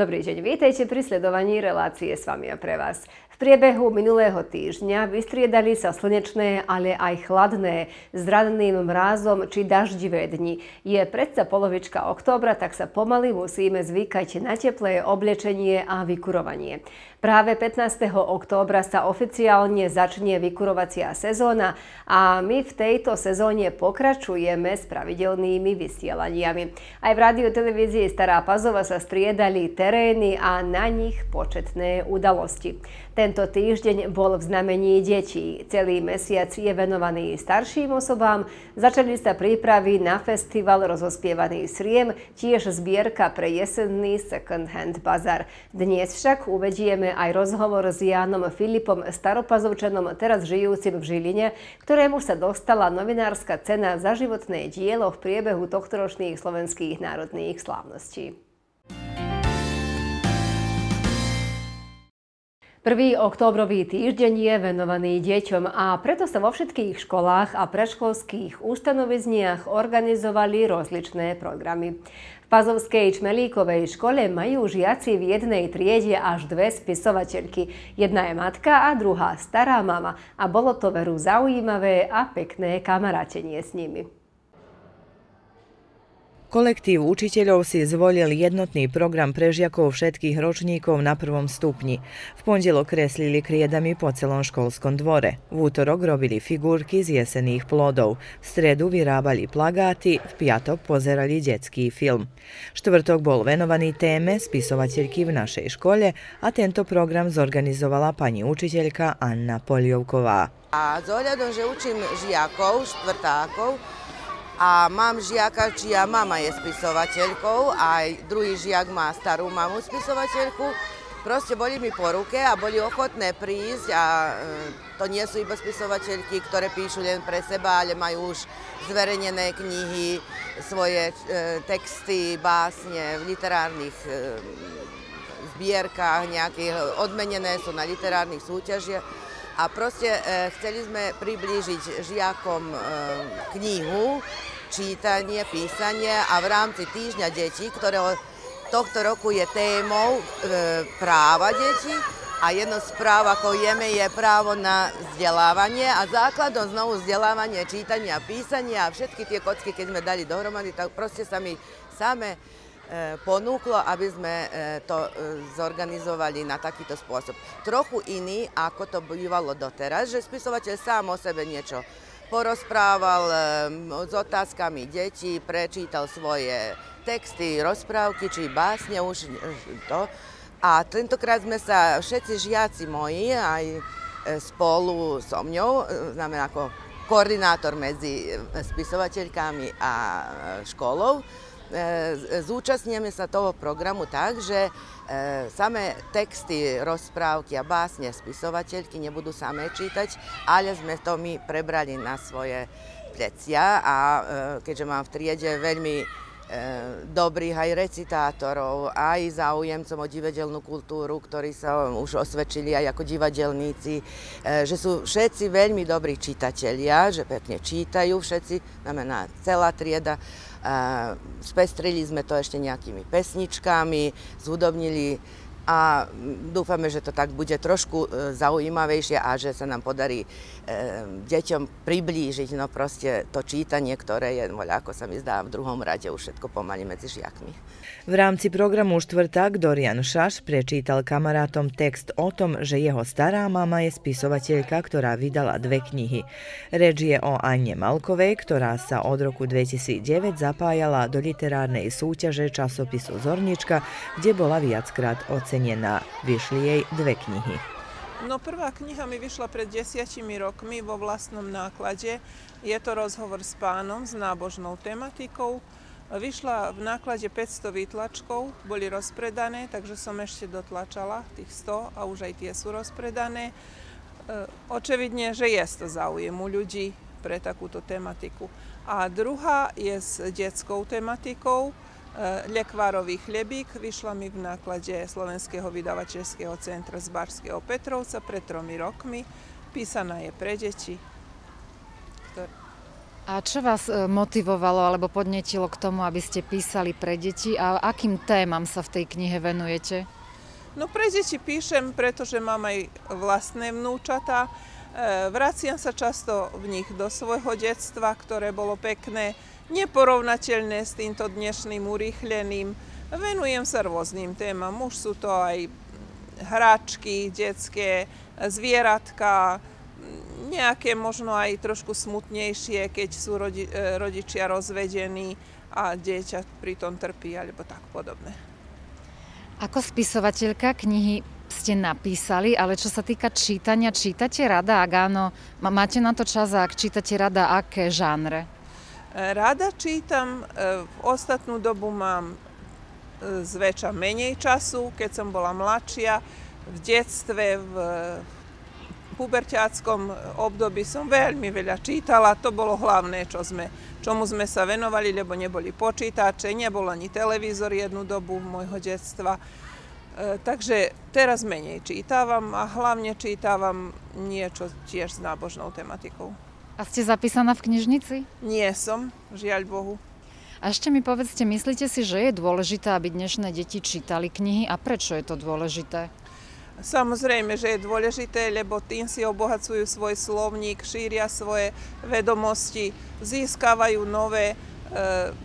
Dobrý deň, vítejte pri sledovaní relácie s vami a pre vás. V priebehu minulého týždňa vystriedali sa slnečné, ale aj chladné, s radným mrázom či daždivé dni. Je predsa polovička októbra, tak sa pomaly musíme zvykať na teplé oblečenie a vykurovanie. Práve 15. októbra sa oficiálne začne vykurovacia sezóna a my v tejto sezóne pokračujeme s pravidelnými vysielaniami. Aj v rádiu televízii Stará Pazova sa striedali terény a na nich početné udalosti. Tento týždeň bol v znamení detí. Celý mesiac je venovaný starším osobám. Začali sa prípravy na festival Rozospievaný sriem, tiež zbierka pre jesenný second-hand bazar. Dnes však uvedieme aj rozhovor s Jánom Filipom Staropazovčanom, teraz žijúcim v Žiline, ktorému sa dostala novinárska cena za životné dielo v priebehu tohtoročných slovenských národných slávností. Prvý októbrový týždeň je venovaný deťom a preto sa vo všetkých školách a predškolských ustanovizniach organizovali rozličné programy. V Pazovskej Čmelíkovej škole majú žiaci v jednej triede až dve spisovateľky. Jedna je matka a druhá stará mama a bolo to veru zaujímavé a pekné kamarátenie s nimi. Kolektív učiteľov si zvolil jednotný program pre žiakov všetkých ročníkov na prvom stupni. V pondelok kreslili kriedami po celom školskom dvore. V útorok robili figurky z jesených plodov. V stredu vyrábali plagáty, v piatok pozerali detský film. Štvrtok bol venovaný téme spisovateľky v našej škole a tento program zorganizovala pani učiteľka Anna Poliovková. A zohľadom, že učím žiakov, štvrtákov, a mám žiaka, čia mama je spisovateľkou, a druhý žiak má starú mamu spisovateľku. Proste boli mi po ruke a boli ochotné prísť a e, to nie sú iba spisovateľky, ktoré píšu len pre seba, ale majú už zverejnené knihy, svoje e, texty, básne v literárnych e, zbierkách nejakých, odmenené sú na literárnych súťažiach. A proste e, chceli sme priblížiť žiakom knihu, čítanie, písanie a v rámci týždňa detí, ktorého tohto roku je témou e, práva detí a jedno z práv ako jeme je právo na vzdelávanie a základom znovu vzdelávanie, čítanie a písanie a všetky tie kocky, keď sme dali dohromady, tak proste sa mi same e, ponúklo, aby sme e, to e, zorganizovali na takýto spôsob. Trochu iný, ako to bývalo doteraz, že spisovateľ sám o sebe niečo porozprával eh, s otázkami detí, prečítal svoje texty, rozprávky či básne už to. A tentokrát sme sa všetci žiaci moji aj eh, spolu so mňou, eh, znamená ako koordinátor medzi spisovateľkami a školou, E, zúčastňujeme sa toho programu tak, že e, samé texty, rozprávky a básne spisovateľky nebudú samé čítať, ale sme to my prebrali na svoje plecia a e, keďže mám v triede veľmi dobrých aj recitátorov, aj záujemcom o divadelnú kultúru, ktorí sa už osvedčili aj ako divadelníci, že sú všetci veľmi dobrí čitatelia, že pekne čítajú všetci, znamená celá trieda Spestrili sme to ešte nejakými pesničkami, zhudobnili a dúfame, že to tak bude trošku e, zaujímavejšie a že sa nám podarí e, deťom priblížiť no proste to čítanie, ktoré je, ako sa mi zdá, v druhom rade už všetko pomaly medzi žiakmi. V rámci programu Štvrtak Dorian Šaš prečítal kamarátom text o tom, že jeho stará mama je spisovateľka, ktorá vydala dve knihy. Reč je o Anne Malkovej, ktorá sa od roku 2009 zapájala do literárnej súťaže časopisu Zornička, kde bola viackrát ocenená. Vyšli jej dve knihy. No prvá kniha mi vyšla pred desiatimi rokmi vo vlastnom náklade. Je to rozhovor s pánom s nábožnou tematikou. Vyšla v náklade 500 výtlačkov, boli rozpredané, takže som ešte dotlačala tých 100 a už aj tie sú rozpredané. E, očividne, že je to záujem u ľudí pre takúto tematiku. A druhá je s detskou tematikou, e, Lekvárový chlebík vyšla mi v náklade Slovenského vydavateľského centra z Barského Petrovca pred tromi rokmi. Písaná je pre deti. Ktoré... A čo vás e, motivovalo alebo podnetilo k tomu, aby ste písali pre deti a akým témam sa v tej knihe venujete? No pre deti píšem, pretože mám aj vlastné vnúčata. E, vraciam sa často v nich do svojho detstva, ktoré bolo pekné, neporovnateľné s týmto dnešným urýchleným. Venujem sa rôznym témam, už sú to aj hračky, detské, zvieratka, nejaké možno aj trošku smutnejšie, keď sú rodi, e, rodičia rozvedení a dieťa pri tom trpí alebo tak podobné. Ako spisovateľka knihy ste napísali, ale čo sa týka čítania, čítate rada, ak áno, máte na to čas a ak čítate rada, aké žánre? E, rada čítam, e, v ostatnú dobu mám zväčša menej času, keď som bola mladšia, v detstve, v puberťáckom e, období som veľmi veľa čítala, to bolo hlavné, čo sme, čomu sme sa venovali, lebo neboli počítače, nebol ani televízor jednu dobu môjho detstva. E, takže teraz menej čítavam a hlavne čítavam niečo tiež s nábožnou tematikou. A ste zapísaná v knižnici? Nie som, žiaľ Bohu. A ešte mi povedzte, myslíte si, že je dôležité, aby dnešné deti čítali knihy a prečo je to dôležité? Samozrejme, že je dôležité, lebo tým si obohacujú svoj slovník, šíria svoje vedomosti, získavajú nové. E,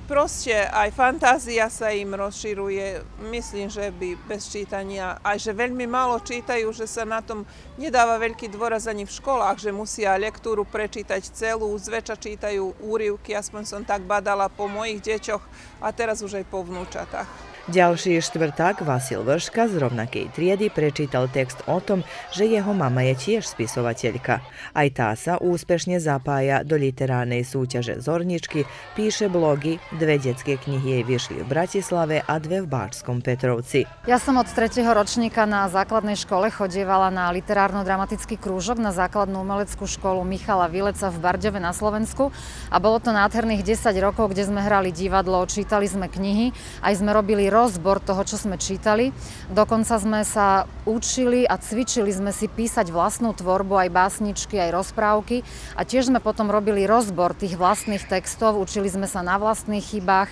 proste aj fantázia sa im rozširuje. Myslím, že by bez čítania, aj že veľmi málo čítajú, že sa na tom nedáva veľký dôraz ani v školách, že musia lektúru prečítať celú, zväčša čítajú úrivky, aspoň som tak badala po mojich deťoch a teraz už aj po vnúčatách. Ďalší štvrták Vasil Vrška z rovnakej triedy prečítal text o tom, že jeho mama je tiež spisovateľka. Aj tá sa úspešne zapája do literárnej súťaže Zorničky, píše blogy, dve detské knihy jej vyšli v Bratislave a dve v bárskom Petrovci. Ja som od tretieho ročníka na základnej škole chodievala na literárno-dramatický krúžok na základnú umeleckú školu Michala Vileca v Bardeve na Slovensku a bolo to nádherných 10 rokov, kde sme hrali divadlo, čítali sme knihy, aj sme robili rozbor toho, čo sme čítali. Dokonca sme sa učili a cvičili sme si písať vlastnú tvorbu, aj básničky, aj rozprávky. A tiež sme potom robili rozbor tých vlastných textov, učili sme sa na vlastných chybách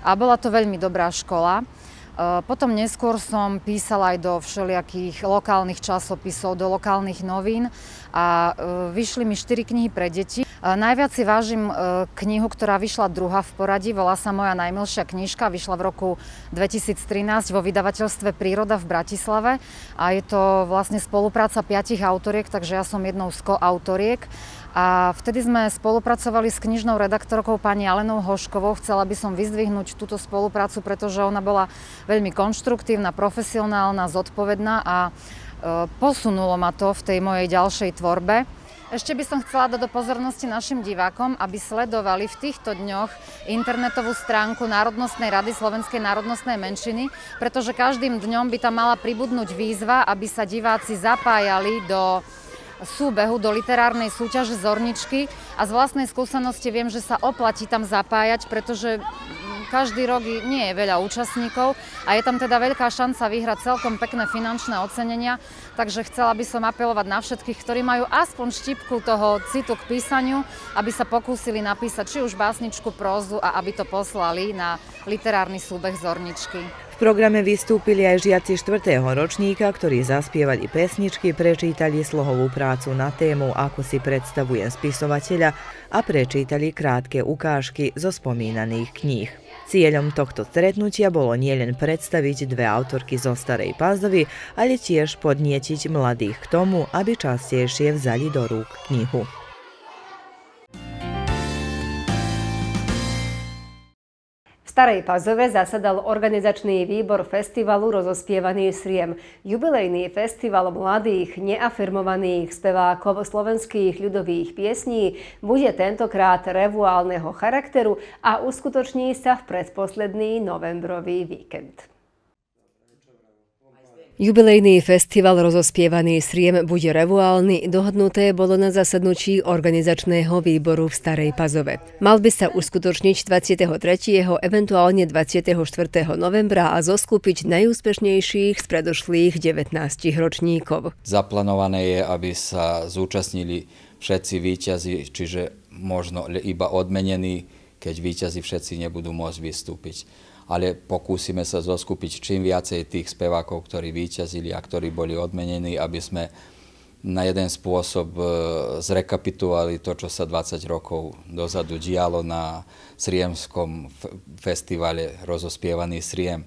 a bola to veľmi dobrá škola. Eh, potom neskôr som písala aj do všelijakých lokálnych časopisov, do lokálnych novín a eh, vyšli mi štyri knihy pre deti. Eh, najviac si vážim knihu, ktorá vyšla druhá v poradí, volá sa Moja najmilšia knižka, vyšla v roku 2013 vo vydavateľstve Príroda v Bratislave a je to vlastne spolupráca piatich autoriek, takže ja som jednou z koautoriek a vtedy sme spolupracovali s knižnou redaktorkou pani Alenou Hoškovou. Chcela by som vyzdvihnúť túto spoluprácu, pretože ona bola veľmi konštruktívna, profesionálna, zodpovedná a e, posunulo ma to v tej mojej ďalšej tvorbe. Ešte by som chcela dať do pozornosti našim divákom, aby sledovali v týchto dňoch internetovú stránku Národnostnej rady Slovenskej národnostnej menšiny, pretože každým dňom by tam mala pribudnúť výzva, aby sa diváci zapájali do súbehu do literárnej súťaže Zorničky a z vlastnej skúsenosti viem, že sa oplatí tam zapájať, pretože každý rok nie je veľa účastníkov a je tam teda veľká šanca vyhrať celkom pekné finančné ocenenia, takže chcela by som apelovať na všetkých, ktorí majú aspoň štipku toho citu k písaniu, aby sa pokúsili napísať či už básničku, prózu a aby to poslali na literárny súbeh Zorničky programe vystúpili aj žiaci 4. ročníka, ktorí zaspievali pesničky, prečítali slohovú prácu na tému Ako si predstavujem spisovateľa a prečítali krátke ukážky zo spomínaných kníh. Cieľom tohto stretnutia bolo nielen predstaviť dve autorky zo Starej Pazovy, ale tiež podnietiť mladých k tomu, aby častejšie vzali do rúk knihu. Starej Pazove zasadal organizačný výbor festivalu Rozospievaný sriem. Jubilejný festival mladých, neafirmovaných spevákov slovenských ľudových piesní bude tentokrát revuálneho charakteru a uskutoční sa v predposledný novembrový víkend. Jubilejný festival rozospievaný Sriem bude revuálny, dohodnuté bolo na zasadnutí organizačného výboru v Starej Pazove. Mal by sa uskutočniť 23. eventuálne 24. novembra a zoskupiť najúspešnejších z predošlých 19 ročníkov. Zaplánované je, aby sa zúčastnili všetci výťazí, čiže možno iba odmenení, keď výťazí všetci nebudú môcť vystúpiť ale pokúsime sa zoskupiť čím viacej tých spevákov, ktorí vyťazili a ktorí boli odmenení, aby sme na jeden spôsob e, zrekapitovali to, čo sa 20 rokov dozadu dialo na Sriemskom festivale Rozospievaný Sriem. E,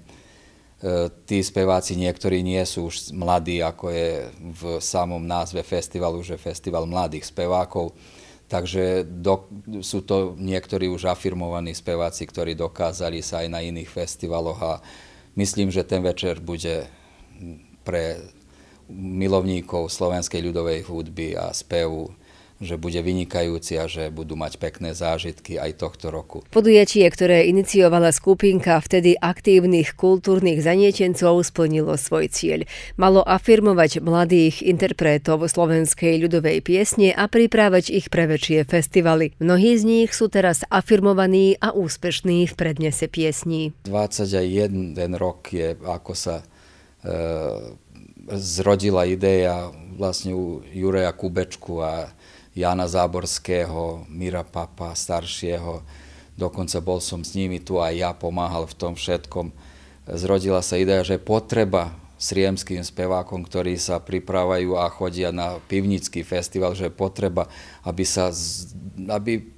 tí speváci niektorí nie sú už mladí, ako je v samom názve festivalu, že festival mladých spevákov Takže do, sú to niektorí už afirmovaní speváci, ktorí dokázali sa aj na iných festivaloch a myslím, že ten večer bude pre milovníkov slovenskej ľudovej hudby a spevu že bude vynikajúci a že budú mať pekné zážitky aj tohto roku. Podujatie, ktoré iniciovala skupinka vtedy aktívnych kultúrnych zaniečencov, splnilo svoj cieľ. Malo afirmovať mladých interpretov slovenskej ľudovej piesne a pripravať ich pre väčšie festivaly. Mnohí z nich sú teraz afirmovaní a úspešní v prednese piesní. 21 rok je, ako sa e, zrodila ideja vlastne u Jureja Kubečku a Jana Záborského, Mira Papa staršieho, dokonca bol som s nimi tu a ja pomáhal v tom všetkom. Zrodila sa ideja, že potreba sriemským spevákom, ktorí sa pripravajú a chodia na pivnický festival, že potreba, aby sa, aby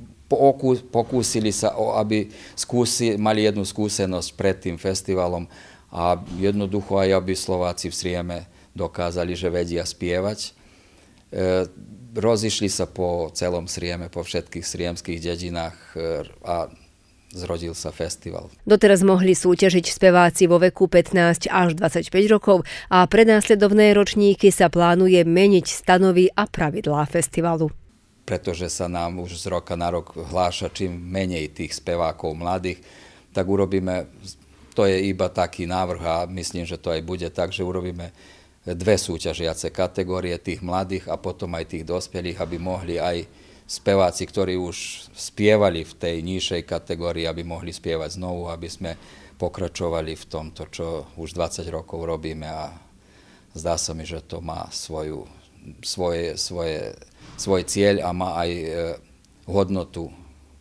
pokúsili sa, aby skúsi, mali jednu skúsenosť pred tým festivalom a jednoducho aj aby Slováci v Srieme dokázali, že vedia spievať. E, rozišli sa po celom Srieme, po všetkých sriemských dedinách e, a zrodil sa festival. Doteraz mohli súťažiť speváci vo veku 15 až 25 rokov a pre následovné ročníky sa plánuje meniť stanovy a pravidlá festivalu. Pretože sa nám už z roka na rok hláša čím menej tých spevákov mladých, tak urobíme, to je iba taký návrh a myslím, že to aj bude tak, že urobíme dve súťažiace kategórie, tých mladých a potom aj tých dospelých, aby mohli aj speváci, ktorí už spievali v tej nižšej kategórii, aby mohli spievať znovu, aby sme pokračovali v tomto, čo už 20 rokov robíme a zdá sa mi, že to má svoju, svoje, svoje, svoj cieľ a má aj hodnotu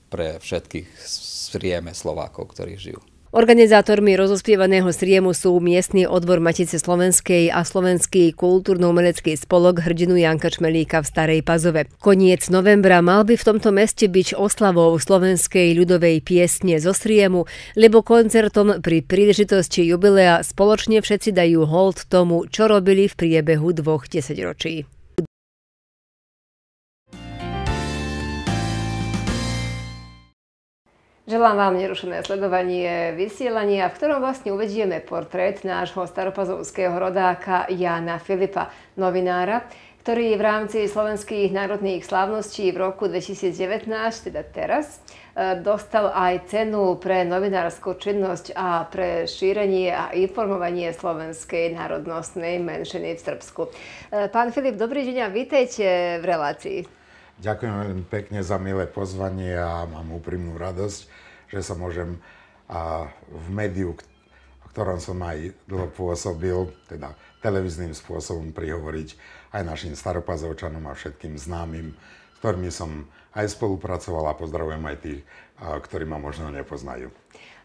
pre všetkých v Srieme Slovákov, ktorí žijú. Organizátormi rozospievaného sriemu sú miestny odbor Matice Slovenskej a Slovenský kultúrno-umelecký spolok hrdinu Janka Čmelíka v Starej Pazove. Koniec novembra mal by v tomto meste byť oslavou slovenskej ľudovej piesne zo sriemu, lebo koncertom pri príležitosti jubilea spoločne všetci dajú hold tomu, čo robili v priebehu dvoch desaťročí. Želám vám nerušené sledovanie vysielania, v ktorom vlastne uvedieme portrét nášho staropazovského rodáka Jana Filipa, novinára, ktorý v rámci slovenských národných slávností v roku 2019, teda teraz, e, dostal aj cenu pre novinárskú činnosť a pre šírenie a informovanie slovenskej národnostnej menšiny v Srbsku. E, pán Filip, dobrý deň a vítejte v relácii. Ďakujem veľmi pekne za milé pozvanie a mám úprimnú radosť, že sa môžem a, v médiu, v ktorom som aj dlho pôsobil, teda televíznym spôsobom prihovoriť aj našim staropazovčanom a všetkým známym, s ktorými som aj spolupracoval a pozdravujem aj tých, a, ktorí ma možno nepoznajú.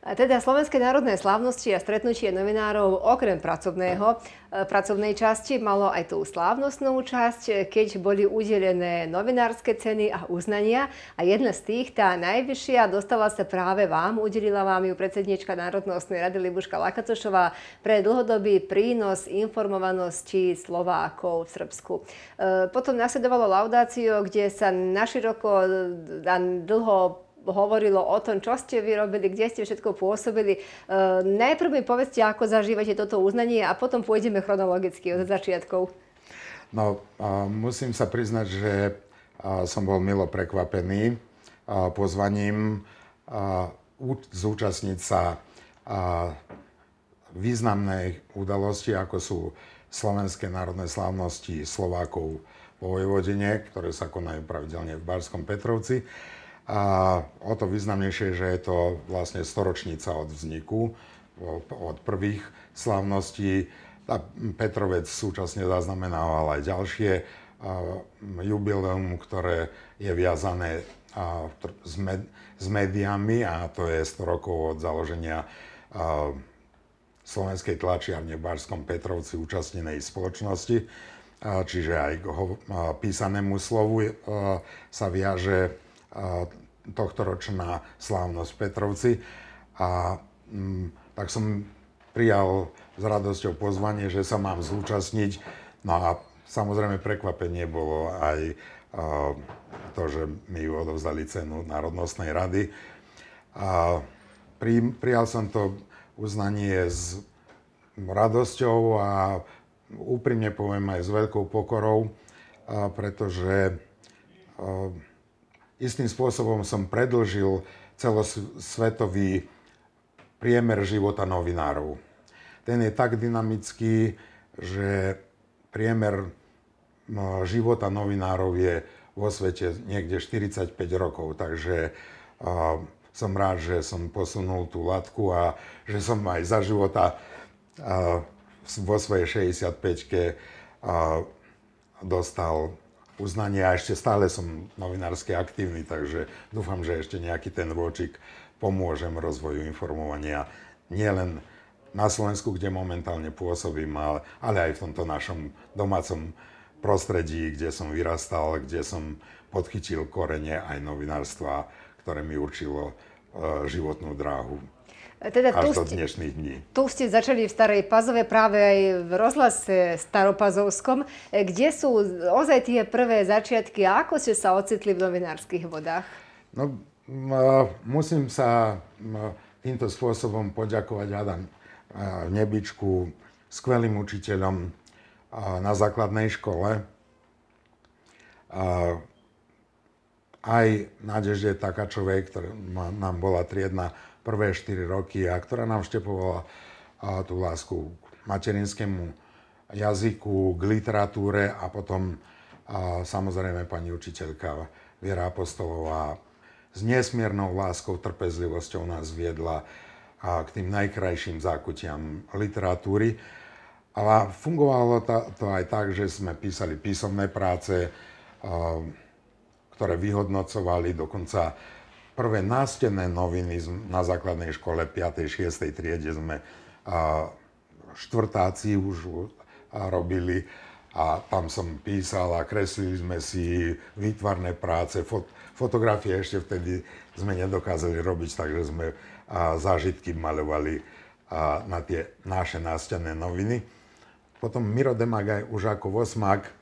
Teda Slovenské národné slávnosti a stretnutie novinárov okrem pracovného, e, pracovnej časti malo aj tú slávnostnú časť, e, keď boli udelené novinárske ceny a uznania. A jedna z tých, tá najvyššia, dostala sa práve vám. Udelila vám ju predsednička Národnostnej rady Libuška Lakatošová pre dlhodobý prínos informovanosti Slovákov v Srbsku. E, potom nasledovalo laudácio, kde sa naširoko dlho hovorilo o tom, čo ste vyrobili, kde ste všetko pôsobili. E, najprv mi povedzte, ako zažívate toto uznanie a potom pôjdeme chronologicky od začiatkov. No, a musím sa priznať, že som bol milo prekvapený pozvaním zúčastniť sa významnej udalosti, ako sú slovenské národné slávnosti Slovákov vo Vojvodine, ktoré sa konajú pravidelne v Barskom Petrovci. A o to významnejšie, že je to vlastne storočnica od vzniku, od prvých slavností. A Petrovec súčasne zaznamenával aj ďalšie jubileum, ktoré je viazané s, med, s médiami a to je 100 rokov od založenia slovenskej tlačiarne v Barskom Petrovci účastnenej spoločnosti. Čiže aj k ho, písanému slovu sa viaže tohtoročná slávnosť v Petrovci. A mm, tak som prijal s radosťou pozvanie, že sa mám zúčastniť. No a samozrejme prekvapenie bolo aj to, že mi odovzdali cenu Národnostnej rady. A pri, prijal som to uznanie s radosťou a úprimne poviem aj s veľkou pokorou, pretože istým spôsobom som predlžil celosvetový priemer života novinárov. Ten je tak dynamický, že priemer života novinárov je vo svete niekde 45 rokov, takže uh, som rád, že som posunul tú latku a že som aj za života uh, vo svojej 65-ke uh, dostal uznanie a ešte stále som novinársky aktívny, takže dúfam, že ešte nejaký ten rôčik pomôžem rozvoju informovania nielen na Slovensku, kde momentálne pôsobím, ale, ale aj v tomto našom domácom prostredí, kde som vyrastal, kde som podchytil korene aj novinárstva, ktoré mi určilo e, životnú dráhu. E, teda Až tu do dnešných dní. Tu ste začali v Starej Pazove, práve aj v rozhlase Staropazovskom. E, kde sú ozaj tie prvé začiatky a ako ste sa ocitli v novinárskych vodách? No, e, musím sa týmto spôsobom poďakovať Adam Nebičku, skvelým učiteľom na základnej škole. Aj Nadežde Takáčovej, ktorá nám bola triedna prvé 4 roky a ktorá nám vštepovala tú lásku k materinskému jazyku, k literatúre a potom a samozrejme pani učiteľka Viera Apostolová s nesmiernou láskou, trpezlivosťou nás viedla a k tým najkrajším zákutiam literatúry. Ale fungovalo to aj tak, že sme písali písomné práce, ktoré vyhodnocovali dokonca prvé nástené noviny na základnej škole 5. 6. triede sme štvrtáci už robili a tam som písal a kreslili sme si výtvarné práce, fot, fotografie ešte vtedy sme nedokázali robiť, takže sme a, zážitky malovali a, na tie naše nástené noviny. Potom Miro Demagaj už ako osmak,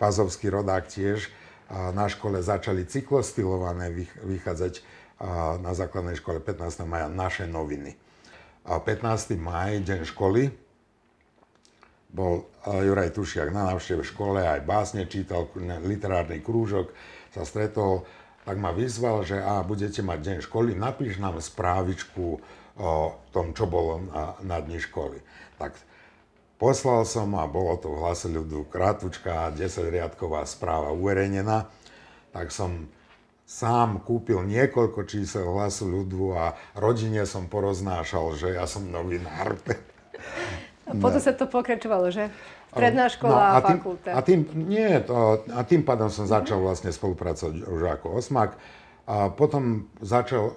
pazovský rodák tiež, na škole začali cyklostilované vychádzať na základnej škole 15. maja naše noviny. A 15. maj, deň školy, bol Juraj Tušiak na návšteve škole, aj básne čítal, literárny krúžok, sa stretol, tak ma vyzval, že a, budete mať deň školy, napíš nám správičku o tom, čo bolo na, na dni školy. Tak Poslal som a bolo to v hlase ľudu krátučká 10-riadková správa uverejnená, tak som sám kúpil niekoľko čísel hlasu ľudu a rodine som poroznášal, že ja som novinár. A potom sa to pokračovalo, že? Predná no, škola no, a tým, fakulta. A tým, nie, to, a tým pádom som začal vlastne spolupracovať už ako osmak. A potom začal,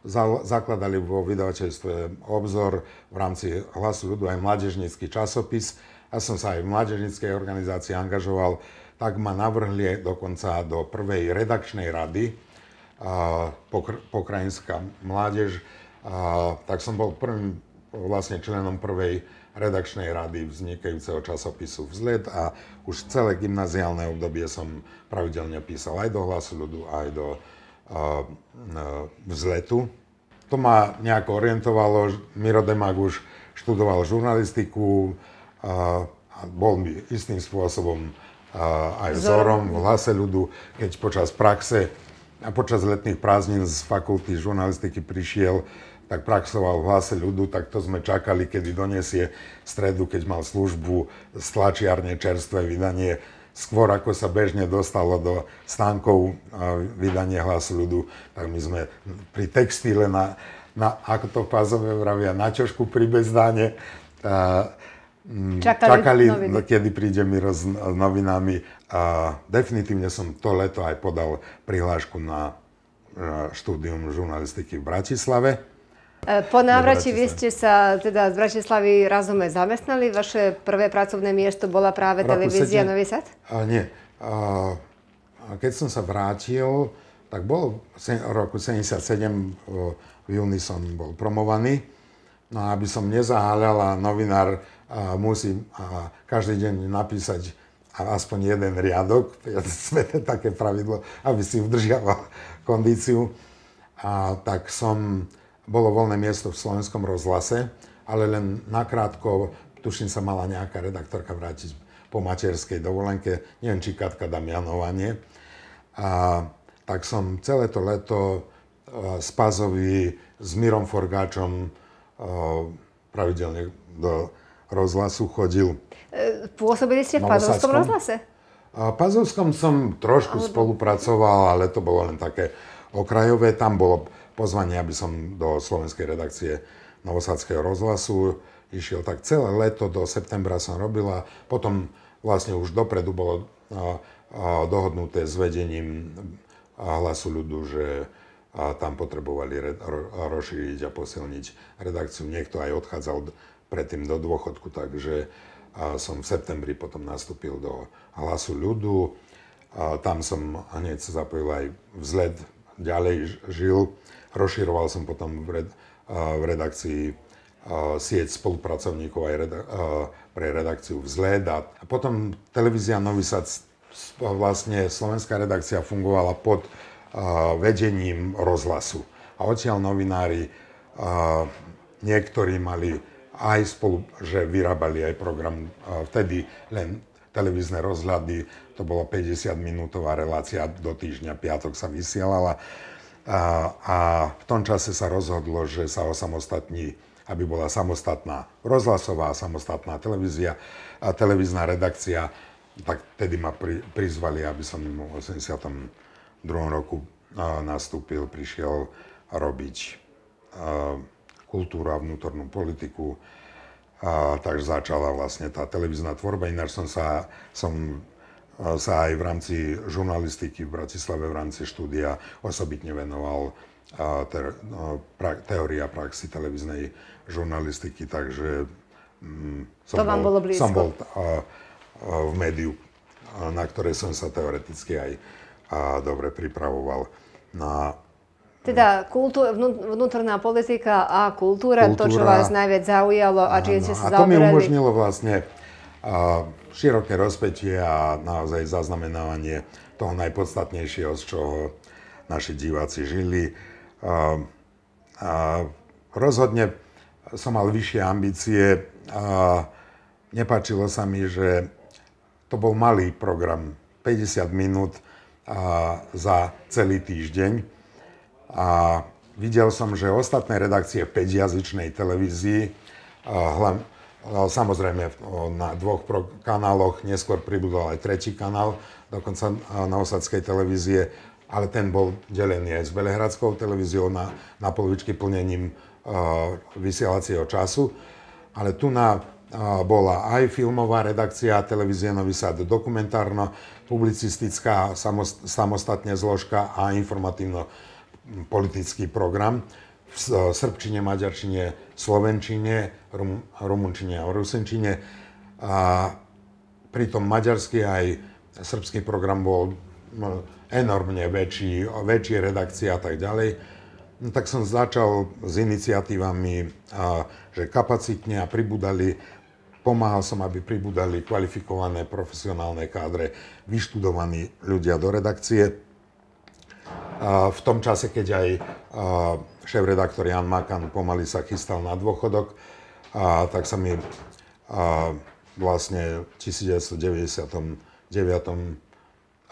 za, zakladali vo vydavateľstve obzor v rámci hlasu ľudu aj mládežnícky časopis. Ja som sa aj v mládežníckej organizácii angažoval, tak ma navrhli dokonca do prvej redakčnej rady pokr- pokrajinská mládež. A, tak som bol prvým vlastne členom prvej redakčnej rady vznikajúceho časopisu Vzlet a už celé gymnaziálne obdobie som pravidelne písal aj do hlasu ľudu, aj do vzletu. To ma nejako orientovalo. Miro Demag už študoval žurnalistiku a bol mi istým spôsobom aj vzorom v hlase ľudu, keď počas praxe a počas letných prázdnin z fakulty žurnalistiky prišiel, tak praxoval v hlase ľudu, tak to sme čakali, kedy donesie stredu, keď mal službu stlačiarne čerstvé vydanie skôr ako sa bežne dostalo do stánkov vydania hlasu ľudu, tak my sme pri textíle na, na ako to pázové vravia, na čošku pri bezdáne, a, m, čakali, čakali no, kedy príde mi no, s novinami. A definitívne som to leto aj podal prihlášku na štúdium žurnalistiky v Bratislave E, po návrati vy ste sa teda z Bratislavy razome zamestnali. Vaše prvé pracovné miesto bola práve televízia Nový Sad? A, nie. A, keď som sa vrátil, tak bol v roku 77, v júni som bol promovaný. No a aby som nezaháľal a novinár musí každý deň napísať aspoň jeden riadok, to také pravidlo, aby si udržiaval kondíciu. A tak som bolo voľné miesto v slovenskom rozhlase, ale len nakrátko, tuším sa mala nejaká redaktorka vrátiť po materskej dovolenke, neviem, či Katka Damianová nie. A tak som celé to leto e, s Pazovi, s Mirom Forgáčom e, pravidelne do rozhlasu chodil. E, pôsobili ste v Pazovskom rozhlase? V Pazovskom som trošku spolupracoval, ale to bolo len také okrajové. Tam bolo pozvanie, aby som do slovenskej redakcie Novosadského rozhlasu išiel. Tak celé leto do septembra som robil a potom vlastne už dopredu bolo dohodnuté s vedením hlasu ľudu, že a tam potrebovali rozšíriť a posilniť redakciu. Niekto aj odchádzal predtým do dôchodku, takže som v septembri potom nastúpil do hlasu ľudu. A tam som hneď sa zapojil aj vzhled, ďalej žil Rozširoval som potom v, red, v redakcii sieť spolupracovníkov aj reda- pre redakciu Vzled. A potom televízia Nový Sad, vlastne slovenská redakcia fungovala pod vedením rozhlasu. A odtiaľ novinári niektorí mali aj spolu, že vyrábali aj program vtedy len televízne rozhľady, to bola 50 minútová relácia do týždňa, piatok sa vysielala. A, a v tom čase sa rozhodlo, že sa osamostatní aby bola samostatná rozhlasová, samostatná televízia a televízna redakcia. Tak tedy ma pri, prizvali, aby som v 82. roku nastúpil, prišiel robiť kultúru a vnútornú politiku. A, takže začala vlastne tá televízna tvorba. Ináč som sa, som sa aj v rámci žurnalistiky v Bratislave, v rámci štúdia osobitne venoval no, teórii a praxi televíznej žurnalistiky, takže mm, som, to bol, bolo som bol a, a, v médiu, a, na ktoré som sa teoreticky aj a, dobre pripravoval. Na, teda kultúr, vnútorná politika a kultúra, kultúra, to, čo vás najviac zaujalo a či ste sa zaoberali... A to mi umožnilo vlastne a široké rozpetie a naozaj zaznamenávanie toho najpodstatnejšieho, z čoho naši diváci žili. A, ehm, a rozhodne som mal vyššie ambície a nepáčilo sa mi, že to bol malý program, 50 minút a, za celý týždeň. A videl som, že ostatné redakcie v 5-jazyčnej televízii, a, Samozrejme, na dvoch kanáloch, neskôr pribudol aj tretí kanál, dokonca e, na osadskej televízie, ale ten bol delený aj s Belehradskou televíziou na, na polovičky plnením uh, vysielacieho času. Ale tu na, uh, bola aj filmová redakcia, televízie Nový Sad, dokumentárno, publicistická samostatne zložka a informatívno-politický program v eh, srbčine, maďarčine, slovenčine, rum, rumunčine a rusenčine. A pritom maďarský aj srbský program bol eh, enormne väčší, väčšie redakcie a tak ďalej. No, tak som začal s iniciatívami, a, eh, že kapacitne a pribudali, pomáhal som, aby pribudali kvalifikované profesionálne kádre, vyštudovaní ľudia do redakcie. A, v tom čase, keď aj a, šéf-redaktor Jan Makan pomaly sa chystal na dôchodok a tak sa mi a, vlastne v 1999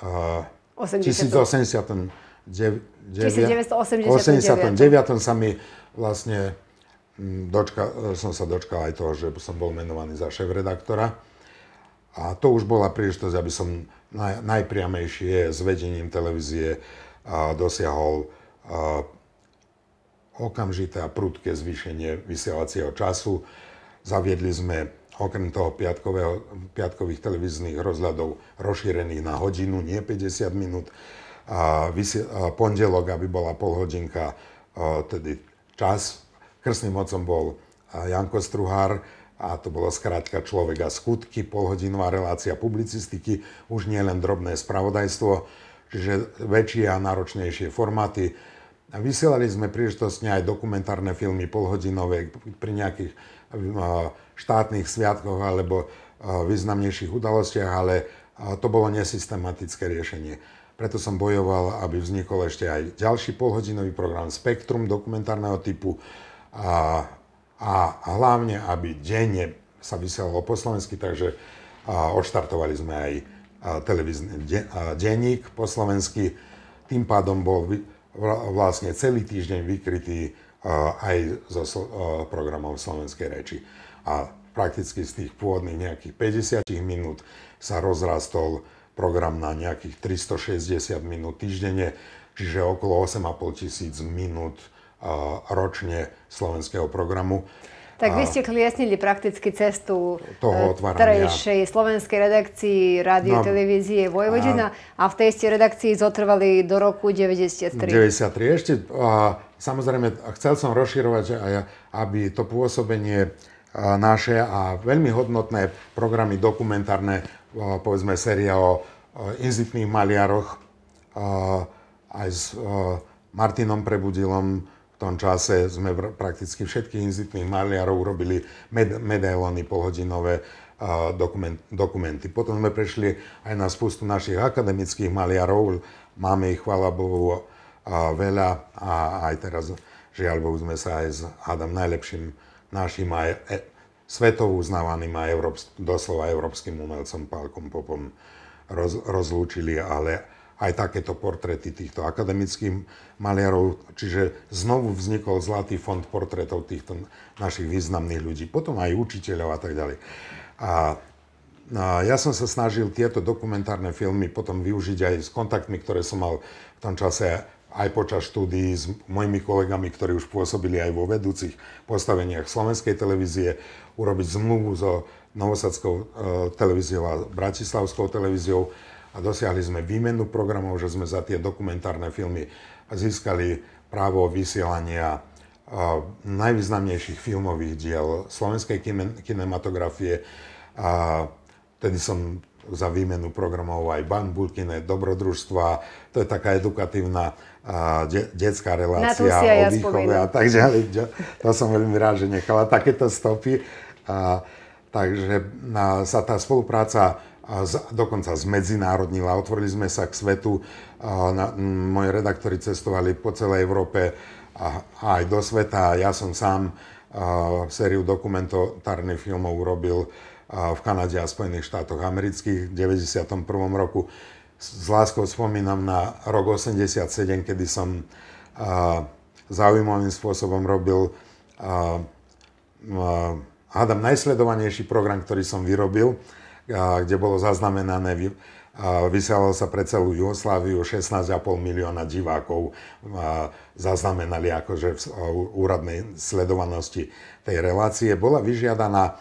a, 1989 sa mi vlastne dočka, som sa dočkal aj toho, že som bol menovaný za šéf-redaktora. A to už bola príležitosť, aby som naj, najpriamejšie s vedením televízie a, dosiahol a, okamžité a prudké zvýšenie vysielacieho času. Zaviedli sme okrem toho piatkových televíznych rozhľadov rozšírených na hodinu, nie 50 minút. A, pondelok, aby bola polhodinka, tedy čas. Krstným mocom bol Janko Struhár a to bolo skrátka človek a skutky, polhodinová relácia publicistiky, už nie len drobné spravodajstvo, čiže väčšie a náročnejšie formáty Vysielali sme príležitostne aj dokumentárne filmy polhodinové pri nejakých eh, štátnych sviatkoch alebo eh, významnejších udalostiach, ale eh, to bolo nesystematické riešenie. Preto som bojoval, aby vznikol ešte aj ďalší polhodinový program Spektrum dokumentárneho typu a, a hlavne, aby denne sa vysielalo po slovensky, takže odštartovali sme aj televízny denník po slovensky. Tým pádom bol vlastne celý týždeň vykrytý e, aj so e, programom slovenskej reči. A prakticky z tých pôvodných nejakých 50 minút sa rozrastol program na nejakých 360 minút týždenne, čiže okolo 8,5 tisíc minút e, ročne slovenského programu. Tak a vy ste kliesnili prakticky cestu toho e, trejšej slovenskej redakcii rádio no, televízie Vojvodina a, a v tej ste redakcii zotrvali do roku 93. 93 ešte. A, samozrejme, chcel som rozširovať, aby to pôsobenie naše a veľmi hodnotné programy dokumentárne, povedzme séria o inzitných maliaroch aj s Martinom Prebudilom, tom čase sme prakticky všetkých inzitných maliarov urobili med- medailóny polhodinové dokument, dokumenty. Potom sme prešli aj na spustu našich akademických maliarov. Máme ich, chvála Bohu, veľa a aj teraz, žiaľ Bohu, sme sa aj s Adam najlepším našim aj e, uznávaným a európs- doslova európskym umelcom Pálkom Popom roz- rozlúčili, ale aj takéto portréty týchto akademických maliarov, čiže znovu vznikol Zlatý fond portrétov týchto našich významných ľudí, potom aj učiteľov a tak ďalej. A ja som sa snažil tieto dokumentárne filmy potom využiť aj s kontaktmi, ktoré som mal v tom čase aj počas štúdií s mojimi kolegami, ktorí už pôsobili aj vo vedúcich postaveniach slovenskej televízie, urobiť zmluvu so Novosadskou e, televíziou a Bratislavskou televíziou a dosiahli sme výmenu programov, že sme za tie dokumentárne filmy získali právo vysielania najvýznamnejších filmových diel slovenskej kinematografie. A som za výmenu programov aj Ban Bulkine, Dobrodružstva, to je taká edukatívna de- detská relácia o výchove a tak ďalej. To som veľmi rád, že nechala takéto stopy. A, takže na, sa tá spolupráca z, dokonca zmedzinárodnila. Otvorili sme sa k svetu, na, moji redaktori cestovali po celej Európe a, a aj do sveta. Ja som sám a, sériu dokumentárnych filmov urobil a, v Kanade a Spojených štátoch amerických v 91. roku. S, s láskou spomínam na rok 87, kedy som a, zaujímavým spôsobom robil a, a, hádam najsledovanejší program, ktorý som vyrobil kde bolo zaznamenané, vysielalo sa pre celú Jugosláviu 16,5 milióna divákov, zaznamenali akože v úradnej sledovanosti tej relácie. Bola vyžiadaná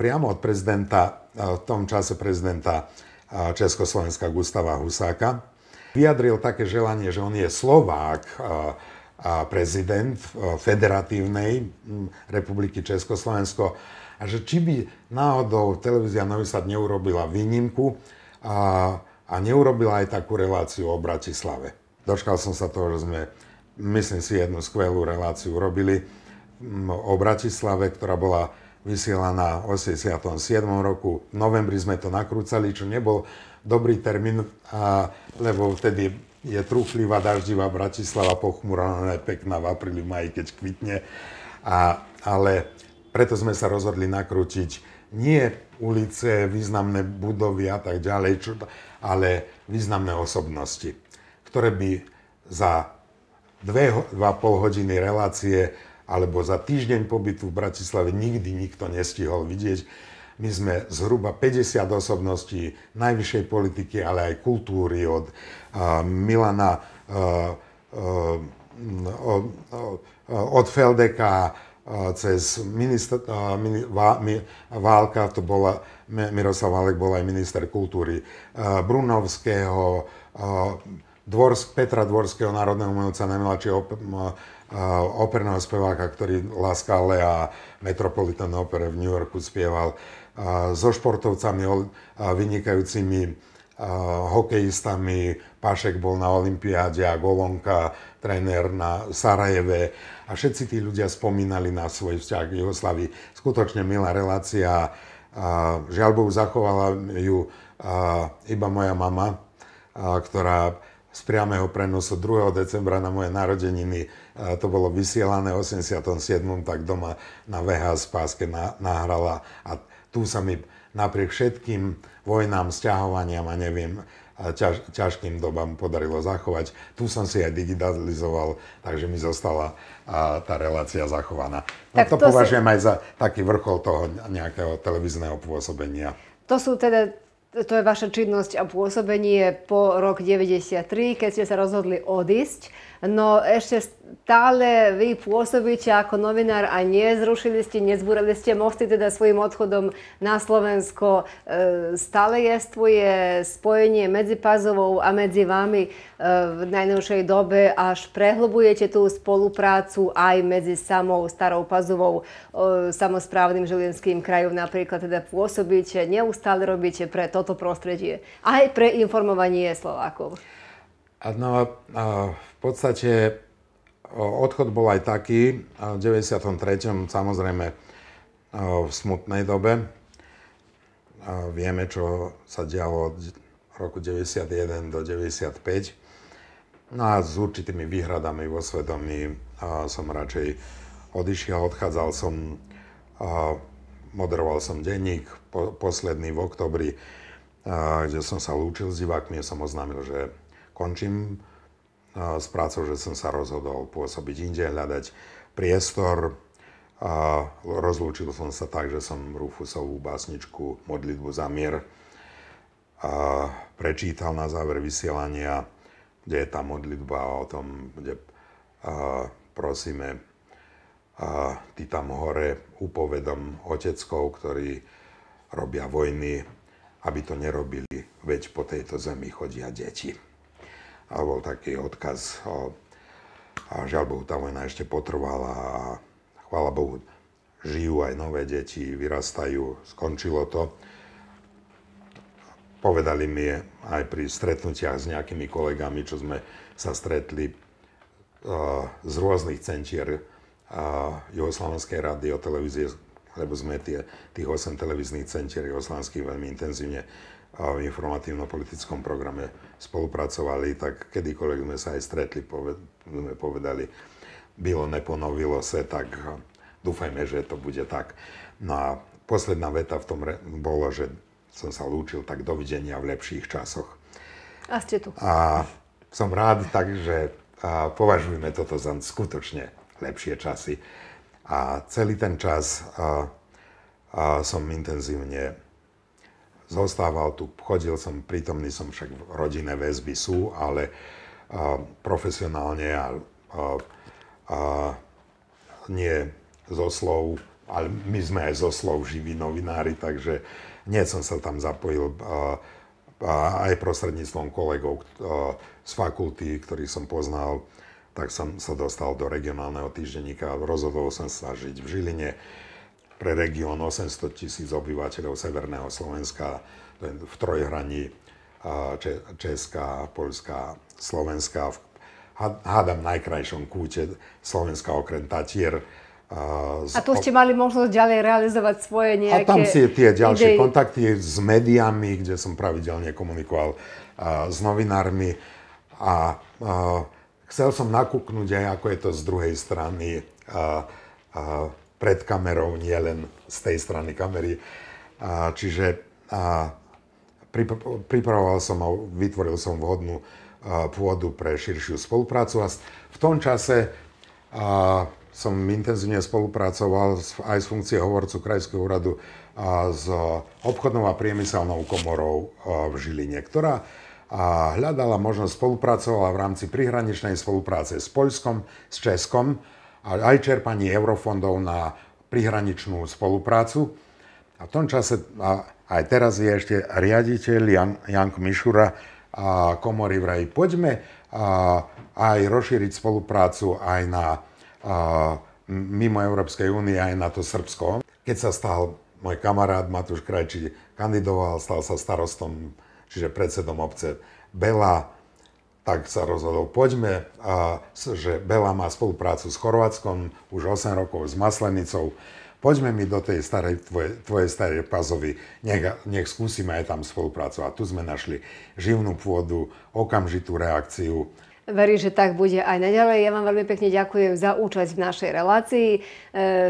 priamo od prezidenta, v tom čase prezidenta Československa Gustava Husáka. Vyjadril také želanie, že on je Slovák, prezident Federatívnej republiky Československo a že či by náhodou televízia Nový Sad neurobila výnimku a, a neurobila aj takú reláciu o Bratislave. Dočkal som sa toho, že sme, myslím si, jednu skvelú reláciu robili o Bratislave, ktorá bola vysielaná v 87. roku. V novembri sme to nakrúcali, čo nebol dobrý termín, a, lebo vtedy je trúflivá, daždivá Bratislava, pochmúraná, pekná v apríli, maji, keď kvitne. A, ale preto sme sa rozhodli nakrútiť nie ulice, významné budovy a tak ďalej, čo, ale významné osobnosti, ktoré by za pol hodiny relácie alebo za týždeň pobytu v Bratislave nikdy nikto nestihol vidieť. My sme zhruba 50 osobností najvyššej politiky, ale aj kultúry od uh, Milana uh, uh, od Feldeka, cez minister, vá, mi, Válka, to bola, Miroslav Válek bol aj minister kultúry, e, Brunovského, e, Dvorsk, Petra Dvorského, národného umelca, najmladšieho op, e, operného speváka, ktorý La Scala a Metropolitan Opere v New Yorku spieval, so športovcami vynikajúcimi hokejistami, Pašek bol na Olympiáde a Golonka, tréner na Sarajeve a všetci tí ľudia spomínali na svoj vzťah k Jugoslavii. Skutočne milá relácia. Žiaľ Bohu, zachovala ju iba moja mama, ktorá z priamého prenosu 2. decembra na moje narodeniny to bolo vysielané v 87. tak doma na VHS páske nahrala a tu sa mi napriek všetkým vojnám, sťahovaniam a neviem, ťaž, ťažkým dobám podarilo zachovať. Tu som si aj digitalizoval, takže mi zostala a, tá relácia zachovaná. No, tak to, to považujem si... aj za taký vrchol toho nejakého televízneho pôsobenia. To sú teda to je vaša činnosť a pôsobenie po rok 93, keď ste sa rozhodli odísť no ešte stále vy pôsobíte ako novinár a nezrušili ste, nezbúrali ste mosty teda svojim odchodom na Slovensko. E, stále je tvoje spojenie medzi Pazovou a medzi vami e, v najnovšej dobe, až prehlbujete tú spoluprácu aj medzi samou Starou Pazovou, e, samozprávnym Žilinským krajom napríklad, teda pôsobíte, neustále robíte pre toto prostredie, aj pre informovanie Slovákov. No, uh podstate e, odchod bol aj taký, v 93. samozrejme e, v smutnej dobe. E, vieme, čo sa dialo od roku 91 do 95. No a s určitými výhradami vo svedomí som radšej odišiel, odchádzal som, moderoval som denník, po, posledný v oktobri, kde som sa lúčil s divákmi, som oznámil, že končím s prácou, že som sa rozhodol pôsobiť inde, hľadať priestor. A rozlúčil som sa tak, že som Rufusovú básničku Modlitbu za mier a prečítal na záver vysielania, kde je tá modlitba o tom, kde a prosíme a ty tam hore upovedom oteckov, ktorí robia vojny, aby to nerobili, veď po tejto zemi chodia deti a bol taký odkaz. A žiaľ Bohu, tá vojna ešte potrvala a chvála Bohu, žijú aj nové deti, vyrastajú, skončilo to. Povedali mi aj pri stretnutiach s nejakými kolegami, čo sme sa stretli z rôznych centier Jugoslavenskej rady o televízie, lebo sme tie, tých 8 televíznych centier Jugoslavenských veľmi intenzívne v informatívno-politickom programe spolupracovali, tak kedykoľvek sme sa aj stretli, poved, sme povedali, bylo, neponovilo sa, tak dúfajme, že to bude tak. No a posledná veta v tom bolo, že som sa lúčil, tak dovidenia v lepších časoch. A ste tu. A som rád, takže a považujme toto za skutočne lepšie časy. A celý ten čas a, a som intenzívne zostával tu, chodil som, prítomný som, však rodinné väzby sú, ale a, profesionálne a, a, a nie zo slov, ale my sme aj zo slov živí novinári, takže nie som sa tam zapojil a, a aj prostredníctvom kolegov a, z fakulty, ktorých som poznal, tak som sa dostal do regionálneho týždenníka. Rozhodol som sa žiť v Žiline pre región 800 tisíc obyvateľov Severného Slovenska v trojhraní Česká, Polská, Slovenská, v hádam najkrajšom kúte Slovenska okrem Tatier. A tu ste mali možnosť ďalej realizovať svoje nejaké A tam si tie ďalšie idei. kontakty s médiami, kde som pravidelne komunikoval s novinármi. A, chcel som nakúknuť aj, ako je to z druhej strany pred kamerou, nie len z tej strany kamery. A, čiže a, pripravoval som a vytvoril som vhodnú a, pôdu pre širšiu spoluprácu a v tom čase a, som intenzívne spolupracoval aj z funkcie hovorcu Krajského úradu a s obchodnou a priemyselnou komorou v Žiline, ktorá a hľadala možnosť spolupracovať v rámci prihraničnej spolupráce s Poľskom, s Českom, a aj čerpanie eurofondov na prihraničnú spoluprácu. A v tom čase, a aj teraz je ešte riaditeľ Jan, Janko Mišura a komory vraj, poďme a, aj rozšíriť spoluprácu aj na a, mimo Európskej únie, aj na to Srbsko. Keď sa stal môj kamarát Matúš Krajčí kandidoval, stal sa starostom, čiže predsedom obce Bela, tak sa rozhodol, poďme, a, že Bela má spoluprácu s Chorvátskom už 8 rokov s Maslenicou, poďme mi do tej starej, tvoje, tvojej starej pazovy, nech, nech skúsime aj tam spoluprácu. A tu sme našli živnú pôdu, okamžitú reakciu, Verím, že tak bude aj naďalej. Ja vám veľmi pekne ďakujem za účasť v našej relácii. E,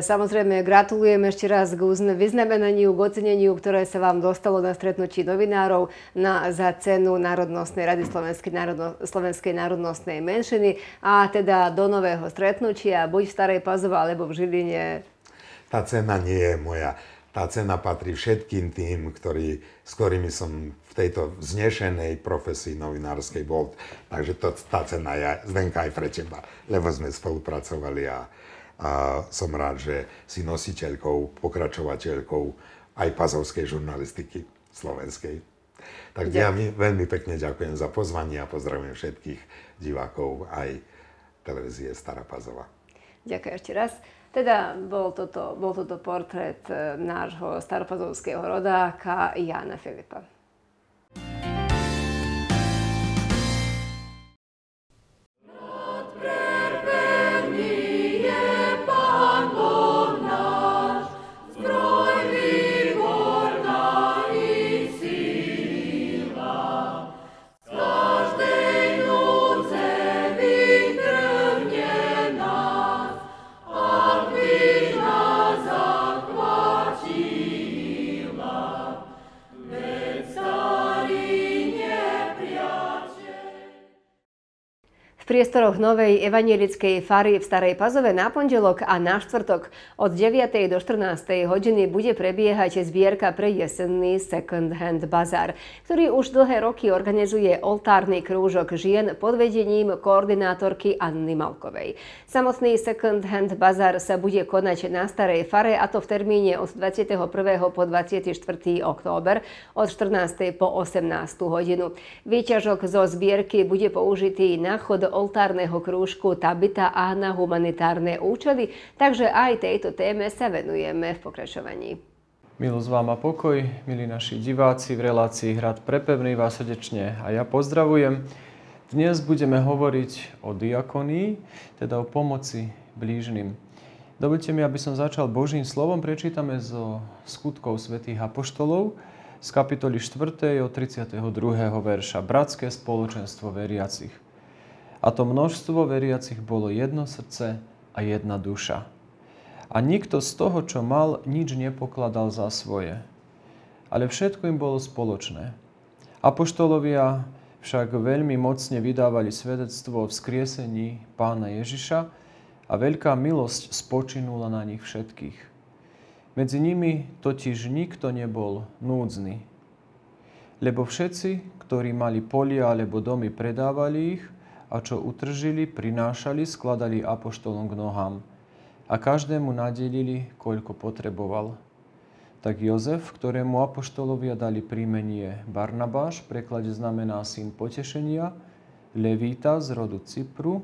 samozrejme, gratulujem ešte raz k vyznamenaniu, k oceneniu, ktoré sa vám dostalo na stretnutí novinárov na, za cenu Národnostnej rady Slovenskej, národno, Slovenskej národnostnej menšiny. A teda do nového stretnutia, buď v Starej Pazove, alebo v Žiline. Tá cena nie je moja. Tá cena patrí všetkým tým, ktorý, s ktorými som tejto znešenej profesii novinárskej bol. Takže to, tá cena je, Zdenka, aj pre teba, lebo sme spolupracovali a, a som rád, že si nositeľkou, pokračovateľkou aj pazovskej žurnalistiky slovenskej. Tak ja veľmi pekne ďakujem za pozvanie a pozdravujem všetkých divákov aj televízie Stará Pazova. Ďakujem ešte raz. Teda bol toto, bol toto portrét eh, nášho staropazovského rodáka Jana Filipa. V priestoroch Novej evanielickej fary v Starej Pazove na pondelok a na štvrtok od 9. do 14. hodiny bude prebiehať zbierka pre jesenný second-hand bazar, ktorý už dlhé roky organizuje oltárny krúžok žien pod vedením koordinátorky Anny Malkovej. Samotný second-hand bazar sa bude konať na Starej fare a to v termíne od 21. po 24. október od 14. po 18. hodinu. Výťažok zo zbierky bude použitý na chodok do oltárneho krúžku Tabita a na humanitárne účely, takže aj tejto téme sa venujeme v pokračovaní. Milosť vám a pokoj, milí naši diváci v relácii Hrad Prepevný vás srdečne a ja pozdravujem. Dnes budeme hovoriť o diakonii, teda o pomoci blížnym. Dovolte mi, aby som začal Božím slovom. Prečítame zo skutkov svätých Apoštolov z kapitoly 4. od 32. verša. Bratské spoločenstvo veriacich. A to množstvo veriacich bolo jedno srdce a jedna duša. A nikto z toho, čo mal, nič nepokladal za svoje. Ale všetko im bolo spoločné. Apoštolovia však veľmi mocne vydávali svedectvo o vzkriesení pána Ježiša a veľká milosť spočinula na nich všetkých. Medzi nimi totiž nikto nebol núdzny, lebo všetci, ktorí mali polia alebo domy, predávali ich a čo utržili, prinášali, skladali apoštolom k nohám a každému nadelili, koľko potreboval. Tak Jozef, ktorému apoštolovia dali prímenie Barnabáš, v preklade znamená syn potešenia, Levíta z rodu Cypru,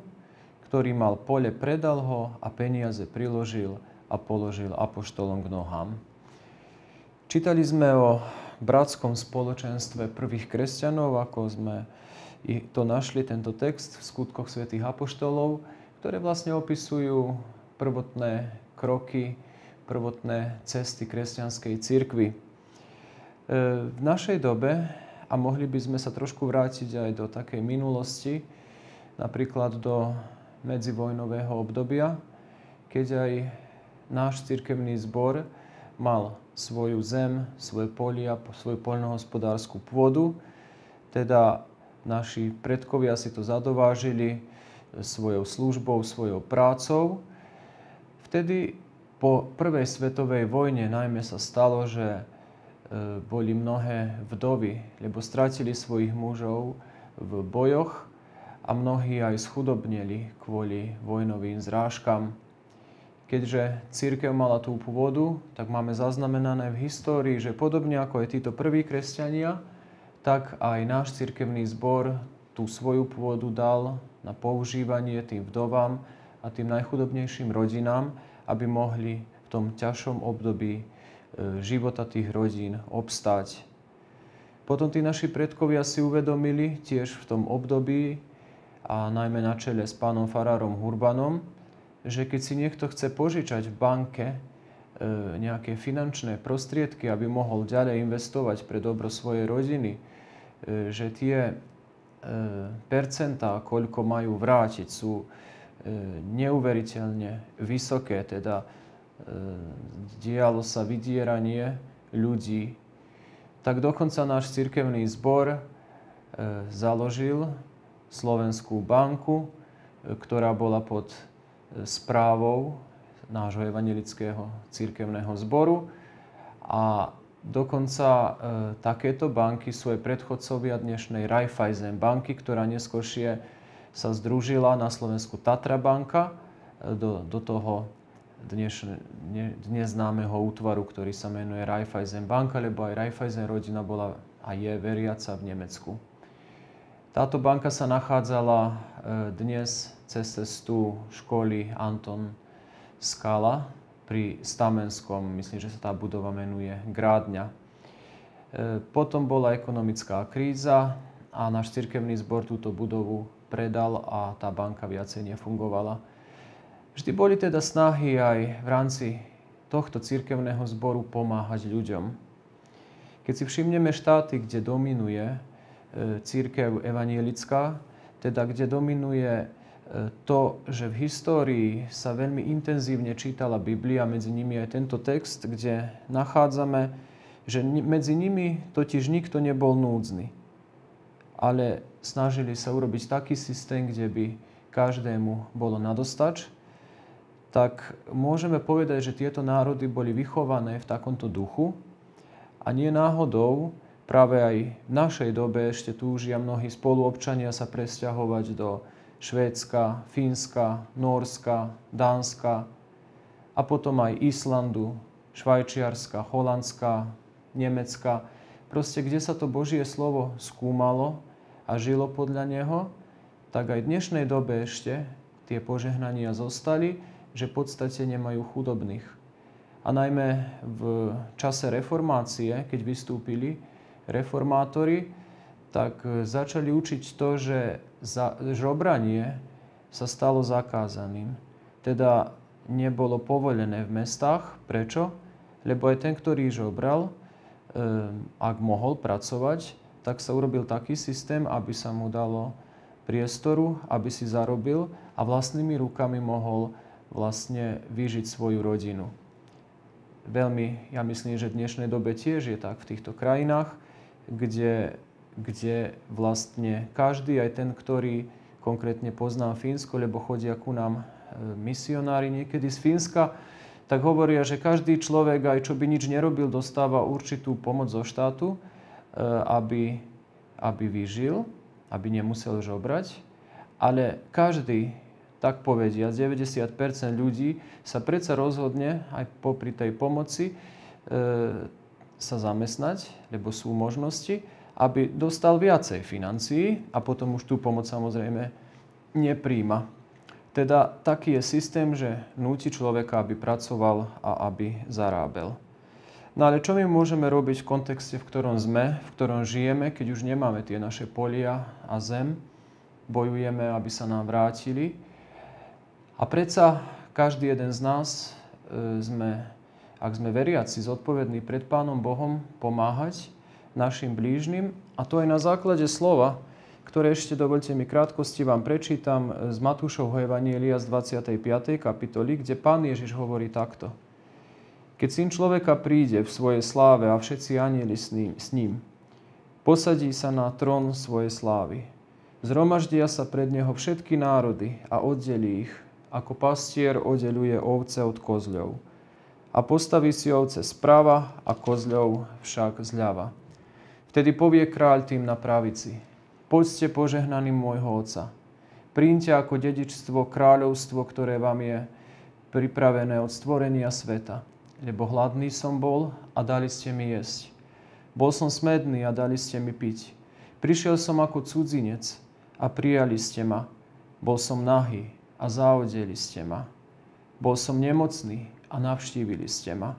ktorý mal pole, predal ho a peniaze priložil a položil apoštolom k nohám. Čítali sme o bratskom spoločenstve prvých kresťanov, ako sme to našli, tento text v skutkoch svätých Apoštolov, ktoré vlastne opisujú prvotné kroky, prvotné cesty kresťanskej cirkvy. E, v našej dobe, a mohli by sme sa trošku vrátiť aj do takej minulosti, napríklad do medzivojnového obdobia, keď aj náš cirkevný zbor mal svoju zem, svoje polia, svoju poľnohospodárskú pôdu, teda naši predkovia si to zadovážili e, svojou službou, svojou prácou. Vtedy po prvej svetovej vojne najmä sa stalo, že e, boli mnohé vdovy, lebo strátili svojich mužov v bojoch a mnohí aj schudobnili kvôli vojnovým zrážkam. Keďže církev mala tú pôvodu, tak máme zaznamenané v histórii, že podobne ako aj títo prví kresťania, tak aj náš cirkevný zbor tú svoju pôdu dal na používanie tým vdovám a tým najchudobnejším rodinám, aby mohli v tom ťažšom období e, života tých rodín obstať. Potom tí naši predkovia si uvedomili tiež v tom období a najmä na čele s pánom farárom Hurbanom, že keď si niekto chce požičať v banke e, nejaké finančné prostriedky, aby mohol ďalej investovať pre dobro svojej rodiny, E, že tie e, percentá, koľko majú vrátiť, sú e, neuveriteľne vysoké. Teda dialo sa vydieranie ľudí. Tak dokonca náš cirkevný zbor založil Slovenskú banku, ktorá bola pod správou nášho evangelického cirkevného zboru a Dokonca e, takéto banky sú aj predchodcovia dnešnej Raiffeisen banky, ktorá neskôršie sa združila na Slovensku Tatra banka e, do, do toho dnes, ne, dnes známeho útvaru, ktorý sa menuje Raiffeisen banka, lebo aj Raiffeisen rodina bola a je veriaca v Nemecku. Táto banka sa nachádzala e, dnes cez cestu školy Anton Skala pri Stamenskom, myslím, že sa tá budova menuje Grádňa. E, potom bola ekonomická kríza a náš cirkevný zbor túto budovu predal a tá banka viacej nefungovala. Vždy boli teda snahy aj v rámci tohto cirkevného zboru pomáhať ľuďom. Keď si všimneme štáty, kde dominuje e, církev evanielická, teda kde dominuje to, že v histórii sa veľmi intenzívne čítala Biblia, medzi nimi aj tento text, kde nachádzame, že medzi nimi totiž nikto nebol núdzny. Ale snažili sa urobiť taký systém, kde by každému bolo nadostač, tak môžeme povedať, že tieto národy boli vychované v takomto duchu a nie náhodou práve aj v našej dobe ešte túžia mnohí spoluobčania sa presťahovať do Švédska, Fínska, Norska, Dánska a potom aj Islandu, Švajčiarska, Holandska, Nemecka. Proste, kde sa to Božie slovo skúmalo a žilo podľa neho, tak aj v dnešnej dobe ešte tie požehnania zostali, že v podstate nemajú chudobných. A najmä v čase reformácie, keď vystúpili reformátori, tak začali učiť to, že za, žobranie sa stalo zakázaným. Teda nebolo povolené v mestách. Prečo? Lebo aj ten, ktorý žobral, eh, ak mohol pracovať, tak sa urobil taký systém, aby sa mu dalo priestoru, aby si zarobil a vlastnými rukami mohol vlastne vyžiť svoju rodinu. Veľmi, ja myslím, že v dnešnej dobe tiež je tak v týchto krajinách, kde kde vlastne každý, aj ten, ktorý konkrétne pozná Fínsko, lebo chodia ku nám e, misionári niekedy z Fínska, tak hovoria, že každý človek, aj čo by nič nerobil, dostáva určitú pomoc zo štátu, e, aby, aby vyžil, aby nemusel žobrať. Ale každý, tak povediať, 90% ľudí sa predsa rozhodne aj popri tej pomoci e, sa zamestnať, lebo sú možnosti aby dostal viacej financií a potom už tú pomoc samozrejme nepríjma. Teda taký je systém, že núti človeka, aby pracoval a aby zarábel. No ale čo my môžeme robiť v kontexte, v ktorom sme, v ktorom žijeme, keď už nemáme tie naše polia a zem, bojujeme, aby sa nám vrátili. A predsa každý jeden z nás e, sme, ak sme veriaci, zodpovední pred Pánom Bohom pomáhať našim blížnym. A to je na základe slova, ktoré ešte dovolte mi krátkosti vám prečítam z Matúšovho Evanielia z 25. kapitoly, kde pán Ježiš hovorí takto. Keď syn človeka príde v svojej sláve a všetci anieli s ním, posadí sa na trón svojej slávy. Zromaždia sa pred neho všetky národy a oddelí ich, ako pastier oddeluje ovce od kozľov. A postaví si ovce sprava a kozľov však zľava. Vtedy povie kráľ tým na pravici, poďte požehnaným môjho oca. Príjmte ako dedičstvo kráľovstvo, ktoré vám je pripravené od stvorenia sveta. Lebo hladný som bol a dali ste mi jesť. Bol som smedný a dali ste mi piť. Prišiel som ako cudzinec a prijali ste ma. Bol som nahý a zaodeli ste ma. Bol som nemocný a navštívili ste ma.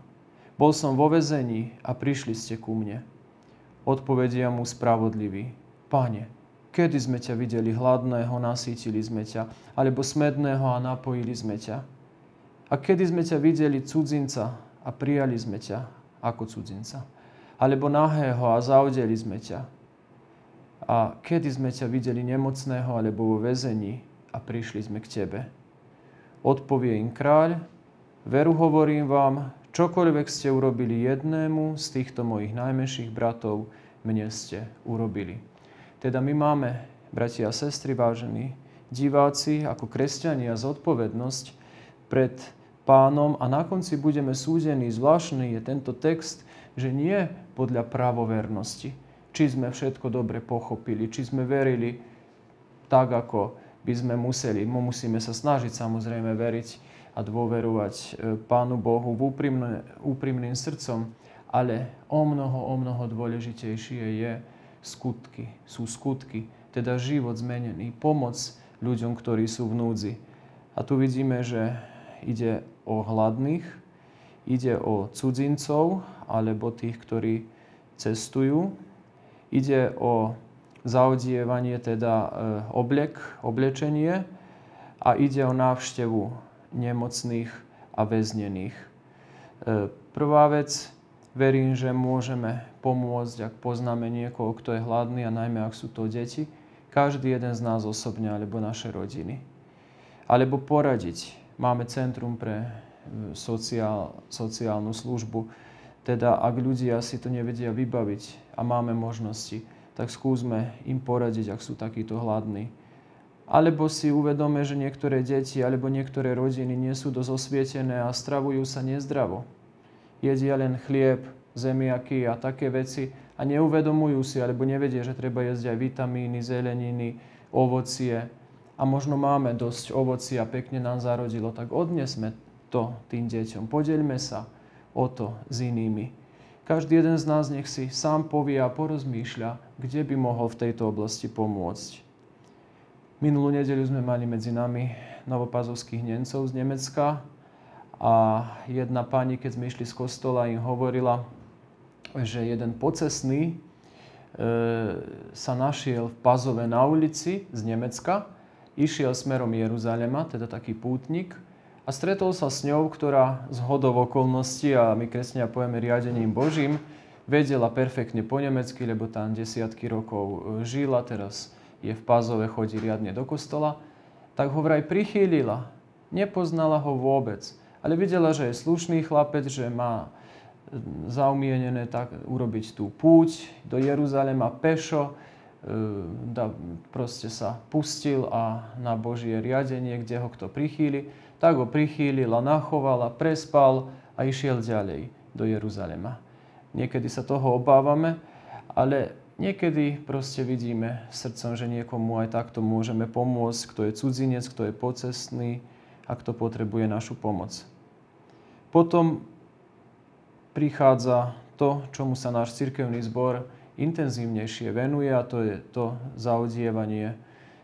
Bol som vo vezení a prišli ste ku mne. Odpovedia mu spravodlivý. Pane, kedy sme ťa videli hladného, nasýtili sme ťa, alebo smedného a napojili sme ťa? A kedy sme ťa videli cudzinca a prijali sme ťa ako cudzinca? Alebo nahého a zaudeli sme ťa? A kedy sme ťa videli nemocného alebo vo väzení a prišli sme k tebe? Odpovie im kráľ, veru hovorím vám, Čokoľvek ste urobili jednému z týchto mojich najmenších bratov, mne ste urobili. Teda my máme, bratia a sestry, vážení diváci, ako kresťania zodpovednosť pred pánom a na konci budeme súdení. Zvláštny je tento text, že nie podľa právovernosti, či sme všetko dobre pochopili, či sme verili tak, ako by sme museli. Musíme sa snažiť samozrejme veriť a dôverovať e, Pánu Bohu úprimne, úprimným srdcom, ale o mnoho, o mnoho dôležitejšie je skutky, sú skutky, teda život zmenený, pomoc ľuďom, ktorí sú v núdzi. A tu vidíme, že ide o hladných, ide o cudzincov alebo tých, ktorí cestujú, ide o zaudievanie, teda e, oblek, oblečenie a ide o návštevu nemocných a väznených. E, prvá vec, verím, že môžeme pomôcť, ak poznáme niekoho, kto je hladný a najmä ak sú to deti, každý jeden z nás osobne alebo naše rodiny. Alebo poradiť. Máme centrum pre e, sociál, sociálnu službu, teda ak ľudia si to nevedia vybaviť a máme možnosti, tak skúsme im poradiť, ak sú takíto hladní alebo si uvedome, že niektoré deti alebo niektoré rodiny nie sú dosť osvietené a stravujú sa nezdravo. Jedia len chlieb, zemiaky a také veci a neuvedomujú si alebo nevedia, že treba jesť aj vitamíny, zeleniny, ovocie. A možno máme dosť ovoci a pekne nám zarodilo, tak odnesme to tým deťom. Podeľme sa o to s inými. Každý jeden z nás nech si sám povie a porozmýšľa, kde by mohol v tejto oblasti pomôcť. Minulú nedeľu sme mali medzi nami novopazovských Nencov z Nemecka a jedna pani, keď sme išli z kostola, im hovorila, že jeden pocesný e, sa našiel v Pazove na ulici z Nemecka, išiel smerom Jeruzalema, teda taký pútnik, a stretol sa s ňou, ktorá z hodov okolností, a my kresťania povieme riadením Božím, vedela perfektne po nemecky, lebo tam desiatky rokov e, žila, teraz je v Pazove, chodí riadne do kostola, tak ho vraj prichýlila. Nepoznala ho vôbec, ale videla, že je slušný chlapec, že má hm, zaumienené tak urobiť tú púť do Jeruzalema pešo, hm, da proste sa pustil a na Božie riadenie, kde ho kto prichýli, tak ho prichýlila, nachovala, prespal a išiel ďalej do Jeruzalema. Niekedy sa toho obávame, ale Niekedy proste vidíme srdcom, že niekomu aj takto môžeme pomôcť, kto je cudzinec, kto je pocestný a kto potrebuje našu pomoc. Potom prichádza to, čomu sa náš cirkevný zbor intenzívnejšie venuje a to je to zaodievanie.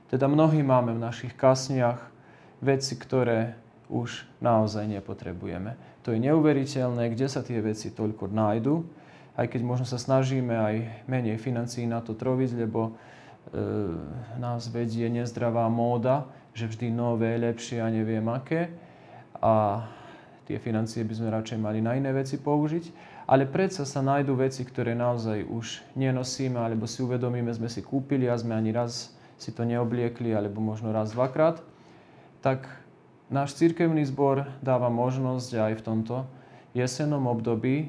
Teda mnohí máme v našich kasniach veci, ktoré už naozaj nepotrebujeme. To je neuveriteľné, kde sa tie veci toľko nájdu aj keď možno sa snažíme aj menej financií na to troviť, lebo e, nás vedie nezdravá móda, že vždy nové, lepšie a neviem aké. A tie financie by sme radšej mali na iné veci použiť. Ale predsa sa nájdú veci, ktoré naozaj už nenosíme, alebo si uvedomíme, sme si kúpili a sme ani raz si to neobliekli, alebo možno raz, dvakrát. Tak náš církevný zbor dáva možnosť aj v tomto jesennom období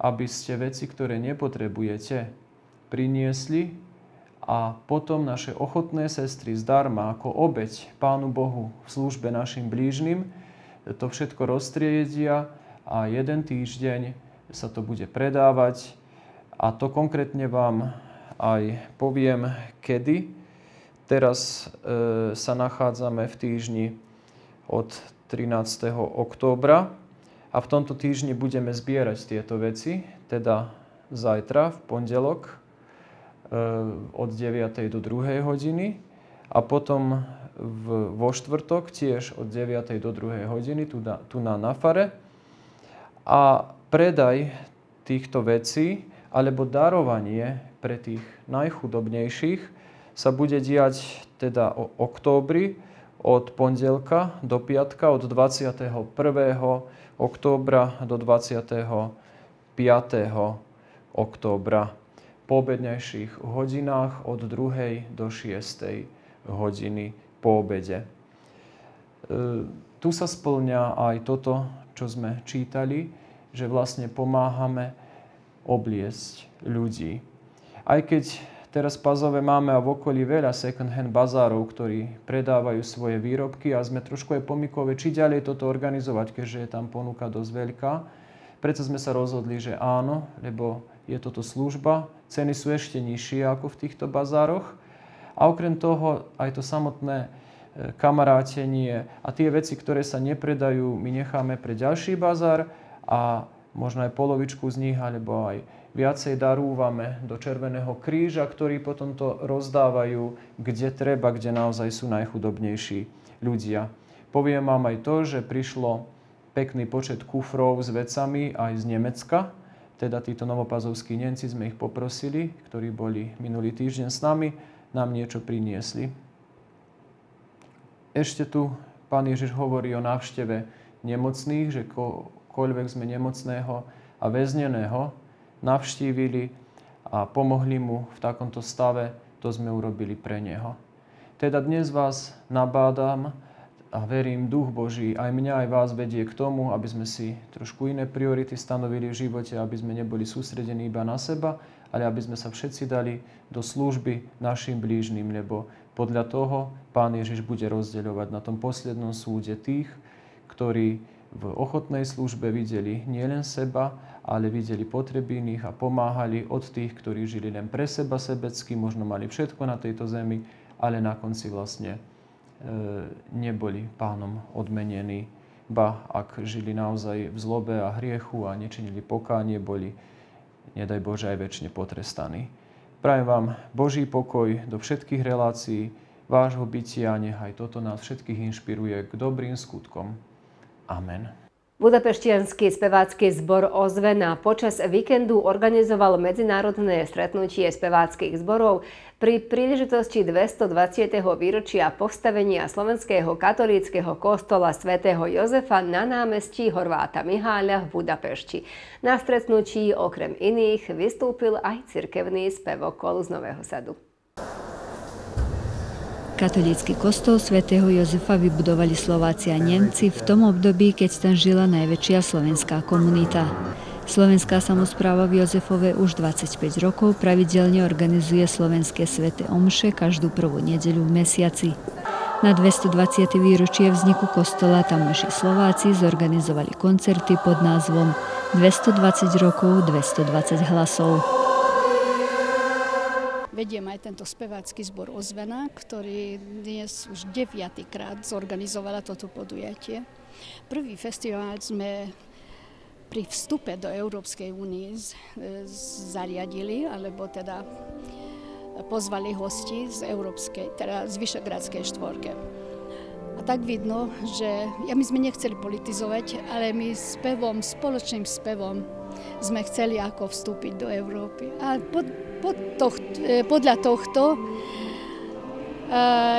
aby ste veci, ktoré nepotrebujete, priniesli a potom naše ochotné sestry zdarma ako obeď Pánu Bohu v službe našim blížnym to všetko roztriedia a jeden týždeň sa to bude predávať a to konkrétne vám aj poviem kedy. Teraz e, sa nachádzame v týždni od 13. októbra a v tomto týždni budeme zbierať tieto veci, teda zajtra, v pondelok, e, od 9. do 2. hodiny a potom v, vo štvrtok tiež od 9. do 2. hodiny tu na, tu na Nafare. A predaj týchto vecí alebo darovanie pre tých najchudobnejších sa bude diať teda o októbri od pondelka do piatka od 21 októbra do 25. októbra po obednejších hodinách od 2. do 6. hodiny po obede. E, tu sa splňa aj toto, čo sme čítali, že vlastne pomáhame obliesť ľudí. Aj keď Teraz v Pazove máme a v okolí veľa second-hand bazárov, ktorí predávajú svoje výrobky a sme trošku aj pomikové, či ďalej toto organizovať, keďže je tam ponuka dosť veľká. Preto sme sa rozhodli, že áno, lebo je toto služba, ceny sú ešte nižšie ako v týchto bazároch. A okrem toho aj to samotné e, kamarátenie a tie veci, ktoré sa nepredajú, my necháme pre ďalší bazár a možno aj polovičku z nich, alebo aj viacej darúvame do Červeného kríža, ktorí potom to rozdávajú, kde treba, kde naozaj sú najchudobnejší ľudia. Poviem vám aj to, že prišlo pekný počet kufrov s vecami aj z Nemecka, teda títo novopazovskí Nemci sme ich poprosili, ktorí boli minulý týždeň s nami, nám niečo priniesli. Ešte tu pán Ježiš hovorí o návšteve nemocných, že koľvek sme nemocného a väzneného, navštívili a pomohli mu v takomto stave, to sme urobili pre neho. Teda dnes vás nabádam a verím, Duch Boží aj mňa, aj vás vedie k tomu, aby sme si trošku iné priority stanovili v živote, aby sme neboli sústredení iba na seba, ale aby sme sa všetci dali do služby našim blížnym, lebo podľa toho Pán Ježiš bude rozdeľovať na tom poslednom súde tých, ktorí v ochotnej službe videli nielen seba, ale videli potrebných a pomáhali od tých, ktorí žili len pre seba sebecky, možno mali všetko na tejto zemi, ale na konci vlastne e, neboli pánom odmenení. Ba, ak žili naozaj v zlobe a hriechu a nečinili pokánie, boli, nedaj Bože, aj väčšine potrestaní. Prajem vám Boží pokoj do všetkých relácií, vášho bytia, nechaj toto nás všetkých inšpiruje k dobrým skutkom. Amen. Budapeštianský spevácky zbor Ozvena počas víkendu organizoval medzinárodné stretnutie speváckých zborov pri príležitosti 220. výročia postavenia slovenského katolíckého kostola svätého Jozefa na námestí Horváta Miháľa v Budapešti. Na stretnutí okrem iných vystúpil aj cirkevný spevokol z Nového sadu. Katolícky kostol svätého Jozefa vybudovali Slováci a Nemci v tom období, keď tam žila najväčšia slovenská komunita. Slovenská samozpráva v Jozefove už 25 rokov pravidelne organizuje slovenské sväté omše každú prvú nedeľu v mesiaci. Na 220. výročie vzniku kostola tamojší Slováci zorganizovali koncerty pod názvom 220 rokov 220 hlasov vediem aj tento spevácky zbor Ozvena, ktorý dnes už deviatýkrát zorganizovala toto podujatie. Prvý festival sme pri vstupe do Európskej únie zariadili, alebo teda pozvali hosti z, Európskej, teda z Vyšegradskej štvorke. A tak vidno, že ja my sme nechceli politizovať, ale my spevom, spoločným spevom sme chceli ako vstúpiť do Európy. A pod, pod toht, e, podľa tohto e,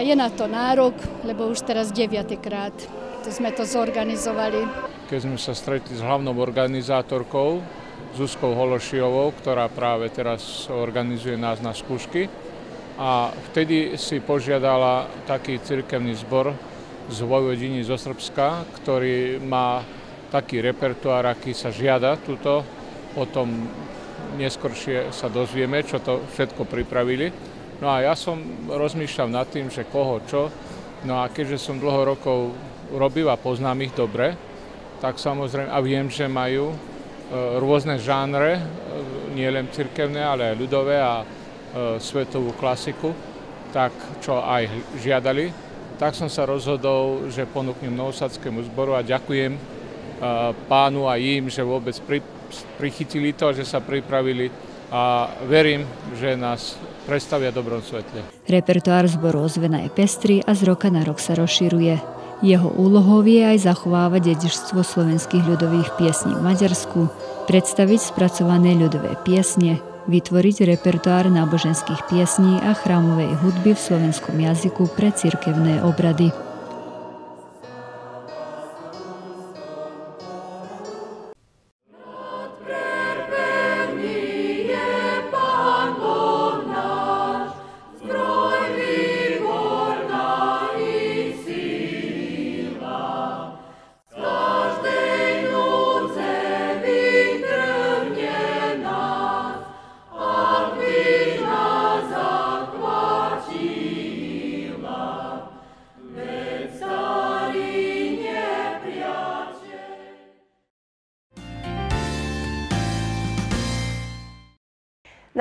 je na to nárok, lebo už teraz deviatýkrát sme to zorganizovali. Keď sme sa stretli s hlavnou organizátorkou, Zuzkou Hološiovou, ktorá práve teraz organizuje nás na skúšky, a vtedy si požiadala taký cirkevný zbor z Vojvodiny zo Srbska, ktorý má taký repertoár, aký sa žiada tuto. O tom neskoršie sa dozvieme, čo to všetko pripravili. No a ja som rozmýšľal nad tým, že koho, čo. No a keďže som dlho rokov robil a poznám ich dobre, tak samozrejme, a viem, že majú e, rôzne žánre, e, nie len cirkevné, ale aj ľudové a e, svetovú klasiku, tak čo aj žiadali, tak som sa rozhodol, že ponúknem Novosadskému zboru a ďakujem pánu a im, že vôbec pri, prichytili to, že sa pripravili a verím, že nás predstavia dobrom svetle. Repertoár zboru Ozvena je pestrý a z roka na rok sa rozširuje. Jeho úlohou je aj zachovávať dedičstvo slovenských ľudových piesní v Maďarsku, predstaviť spracované ľudové piesne, vytvoriť repertoár náboženských piesní a chrámovej hudby v slovenskom jazyku pre cirkevné obrady.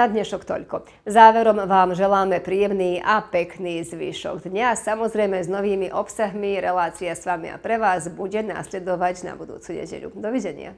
Na dnešok toľko. Záverom vám želáme príjemný a pekný zvyšok dňa. Samozrejme s novými obsahmi relácia s vami a pre vás bude následovať na budúcu nedeľu. Dovidenia.